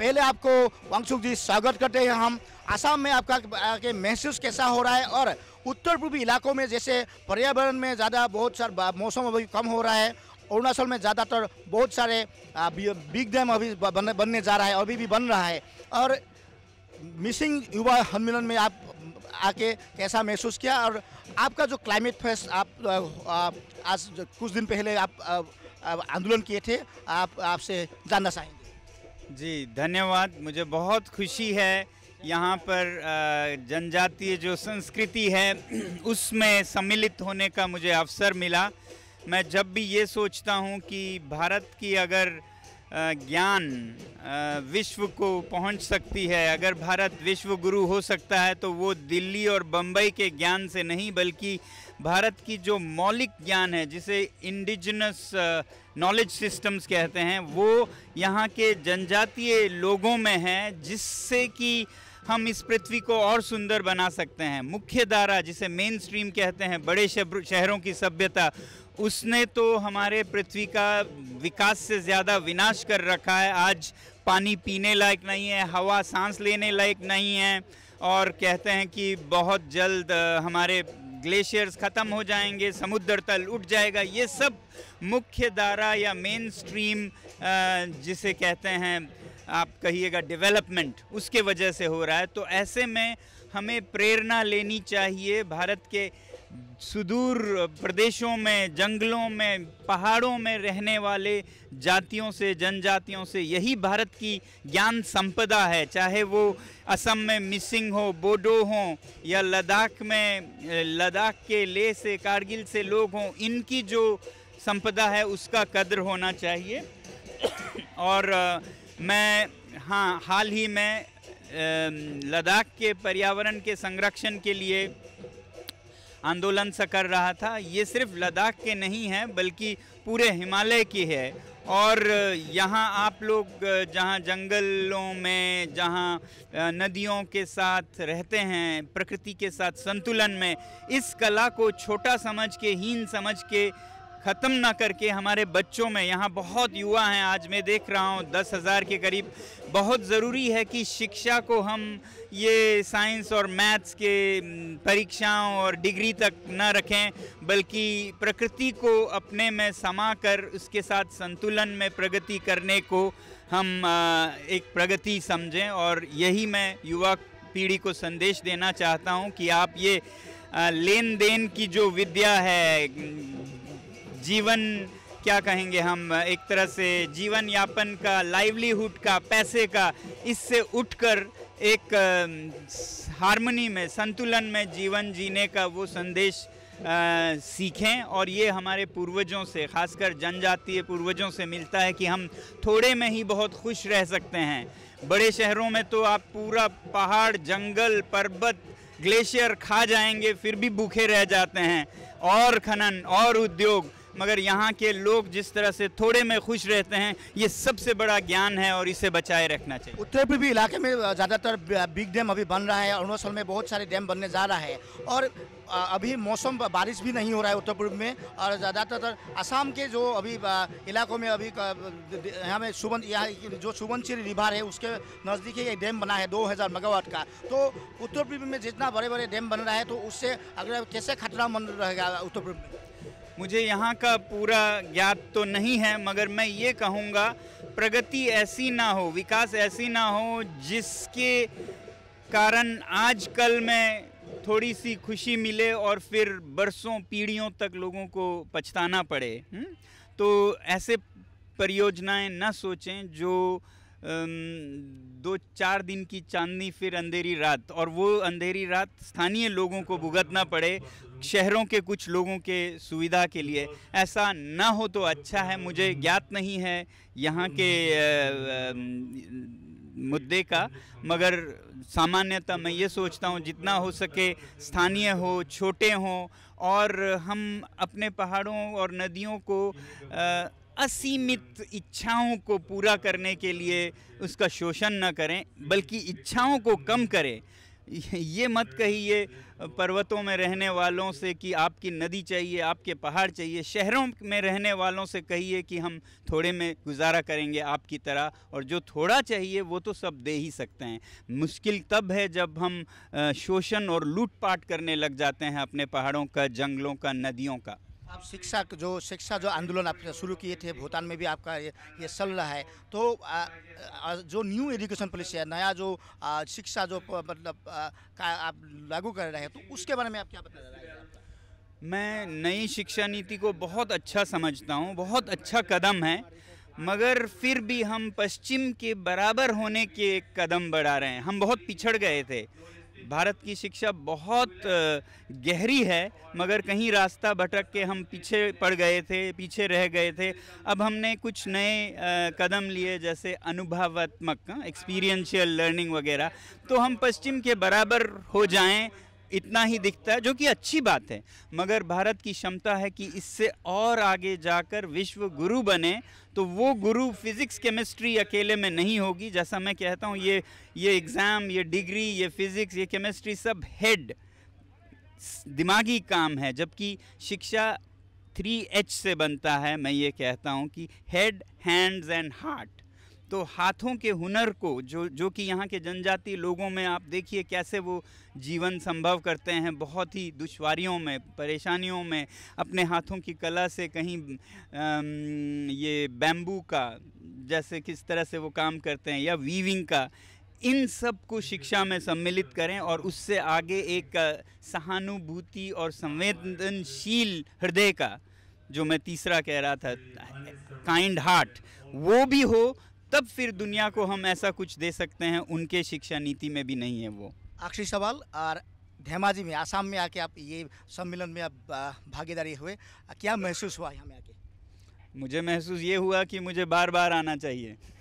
पहले आपको वांगसुक जी स्वागत करते हैं हम आसाम में आपका के महसूस कैसा हो रहा है और उत्तर पूर्वी इलाकों में जैसे पर्यावरण में ज़्यादा बहुत सारे मौसम अभी कम हो रहा है अरुणाचल में ज़्यादातर बहुत सारे बिग डैम अभी बनने जा रहा है अभी भी बन रहा है और मिसिंग युवा सम्मेलन में आप आके कैसा महसूस किया और आपका जो क्लाइमेट फेस्ट आप आज कुछ दिन पहले आप आंदोलन किए थे आप आपसे जानना चाहेंगे जी धन्यवाद मुझे बहुत खुशी है यहाँ पर जनजातीय जो संस्कृति है उसमें सम्मिलित होने का मुझे अवसर मिला मैं जब भी ये सोचता हूँ कि भारत की अगर ज्ञान विश्व को पहुंच सकती है अगर भारत विश्व गुरु हो सकता है तो वो दिल्ली और बम्बई के ज्ञान से नहीं बल्कि भारत की जो मौलिक ज्ञान है जिसे इंडिजिनस नॉलेज सिस्टम्स कहते हैं वो यहाँ के जनजातीय लोगों में है जिससे कि हम इस पृथ्वी को और सुंदर बना सकते हैं मुख्य धारा जिसे मेन स्ट्रीम कहते हैं बड़े शहरों की सभ्यता उसने तो हमारे पृथ्वी का विकास से ज़्यादा विनाश कर रखा है आज पानी पीने लायक नहीं है हवा सांस लेने लायक नहीं है और कहते हैं कि बहुत जल्द हमारे ग्लेशियर्स ख़त्म हो जाएंगे समुद्र तल उठ जाएगा ये सब मुख्य धारा या मेन स्ट्रीम जिसे कहते हैं आप कहिएगा डेवलपमेंट उसके वजह से हो रहा है तो ऐसे में हमें प्रेरणा लेनी चाहिए भारत के सुदूर प्रदेशों में जंगलों में पहाड़ों में रहने वाले जातियों से जनजातियों से यही भारत की ज्ञान संपदा है चाहे वो असम में मिसिंग हो बोडो हो या लद्दाख में लद्दाख के ले से कारगिल से लोग हों इनकी जो संपदा है उसका कदर होना चाहिए और मैं हाँ हाल ही में लद्दाख के पर्यावरण के संरक्षण के लिए आंदोलन सा कर रहा था ये सिर्फ लद्दाख के नहीं है बल्कि पूरे हिमालय की है और यहाँ आप लोग जहाँ जंगलों में जहाँ नदियों के साथ रहते हैं प्रकृति के साथ संतुलन में इस कला को छोटा समझ के हीन समझ के ख़त्म ना करके हमारे बच्चों में यहाँ बहुत युवा हैं आज मैं देख रहा हूँ दस हज़ार के करीब बहुत ज़रूरी है कि शिक्षा को हम ये साइंस और मैथ्स के परीक्षाओं और डिग्री तक न रखें बल्कि प्रकृति को अपने में समा कर उसके साथ संतुलन में प्रगति करने को हम एक प्रगति समझें और यही मैं युवा पीढ़ी को संदेश देना चाहता हूँ कि आप ये लेन देन की जो विद्या है जीवन क्या कहेंगे हम एक तरह से जीवन यापन का लाइवलीहुड का पैसे का इससे उठकर एक हारमोनी में संतुलन में जीवन जीने का वो संदेश आ, सीखें और ये हमारे पूर्वजों से खासकर जनजातीय पूर्वजों से मिलता है कि हम थोड़े में ही बहुत खुश रह सकते हैं बड़े शहरों में तो आप पूरा पहाड़ जंगल पर्वत ग्लेशियर खा जाएंगे फिर भी भूखे रह जाते हैं और खनन और उद्योग मगर यहाँ के लोग जिस तरह से थोड़े में खुश रहते हैं ये सबसे बड़ा ज्ञान है और इसे बचाए रखना चाहिए उत्तर पूर्वी इलाके में ज़्यादातर बिग डैम अभी बन रहा है अरुणाचल में बहुत सारे डैम बनने जा रहा है और अभी मौसम बारिश भी नहीं हो रहा है उत्तर पूर्व में और ज़्यादातर असम के जो अभी इलाकों में अभी यहाँ में सुबन यहाँ जो सुबनसिरी रिभार है उसके नज़दीक ही एक डैम बना है 2000 मेगावाट का तो उत्तर पूर्व में जितना बड़े बड़े डैम बन रहा है तो उससे अगर कैसे खतरा बन रहेगा उत्तर पूर्व में मुझे यहाँ का पूरा ज्ञात तो नहीं है मगर मैं ये कहूँगा प्रगति ऐसी ना हो विकास ऐसी ना हो जिसके कारण आजकल मैं थोड़ी सी खुशी मिले और फिर बरसों पीढ़ियों तक लोगों को पछताना पड़े हुँ? हम्म? तो ऐसे परियोजनाएं ना सोचें जो दो चार दिन की चांदनी फिर अंधेरी रात और वो अंधेरी रात स्थानीय लोगों को भुगतना पड़े शहरों के कुछ लोगों के सुविधा के लिए ऐसा ना हो तो अच्छा है मुझे ज्ञात नहीं है यहाँ के मुद्दे का मगर सामान्यतः मैं ये सोचता हूँ जितना हो सके स्थानीय हो छोटे हों और हम अपने पहाड़ों और नदियों को असीमित इच्छाओं को पूरा करने के लिए उसका शोषण न करें बल्कि इच्छाओं को कम करें ये मत कहिए पर्वतों में रहने वालों से कि आपकी नदी चाहिए आपके पहाड़ चाहिए शहरों में रहने वालों से कहिए कि हम थोड़े में गुजारा करेंगे आपकी तरह और जो थोड़ा चाहिए वो तो सब दे ही सकते हैं मुश्किल तब है जब हम शोषण और लूटपाट करने लग जाते हैं अपने पहाड़ों का जंगलों का नदियों का आप शिक्षा जो शिक्षा जो आंदोलन आप शुरू किए थे भूटान में भी आपका ये, ये चल रहा है तो आ, आ, जो न्यू एजुकेशन पॉलिसी है नया जो आ, शिक्षा जो मतलब आप लागू कर रहे हैं तो उसके बारे में आप क्या बता रहे मैं नई शिक्षा नीति को बहुत अच्छा समझता हूँ बहुत अच्छा कदम है मगर फिर भी हम पश्चिम के बराबर होने के कदम बढ़ा रहे हैं हम बहुत पिछड़ गए थे भारत की शिक्षा बहुत गहरी है मगर कहीं रास्ता भटक के हम पीछे पड़ गए थे पीछे रह गए थे अब हमने कुछ नए कदम लिए जैसे अनुभवात्मक एक्सपीरियंशियल लर्निंग वगैरह तो हम पश्चिम के बराबर हो जाएं इतना ही दिखता है जो कि अच्छी बात है मगर भारत की क्षमता है कि इससे और आगे जाकर विश्व गुरु बने तो वो गुरु फिज़िक्स केमिस्ट्री अकेले में नहीं होगी जैसा मैं कहता हूँ ये ये एग्ज़ाम ये डिग्री ये फिज़िक्स ये केमिस्ट्री सब हेड दिमागी काम है जबकि शिक्षा थ्री एच से बनता है मैं ये कहता हूँ कि हेड हैंड्स एंड हार्ट तो हाथों के हुनर को जो जो कि यहाँ के जनजाति लोगों में आप देखिए कैसे वो जीवन संभव करते हैं बहुत ही दुश्वारियों में परेशानियों में अपने हाथों की कला से कहीं आ, ये बैम्बू का जैसे किस तरह से वो काम करते हैं या वीविंग का इन सब को शिक्षा में सम्मिलित करें और उससे आगे एक सहानुभूति और संवेदनशील हृदय का जो मैं तीसरा कह रहा था काइंड हार्ट वो भी हो तब फिर दुनिया को हम ऐसा कुछ दे सकते हैं उनके शिक्षा नीति में भी नहीं है वो आखिरी सवाल और धेमाजी में आसाम में आके आप ये सम्मेलन में आप भागीदारी हुए क्या महसूस हुआ यहाँ में आके मुझे महसूस ये हुआ कि मुझे बार बार आना चाहिए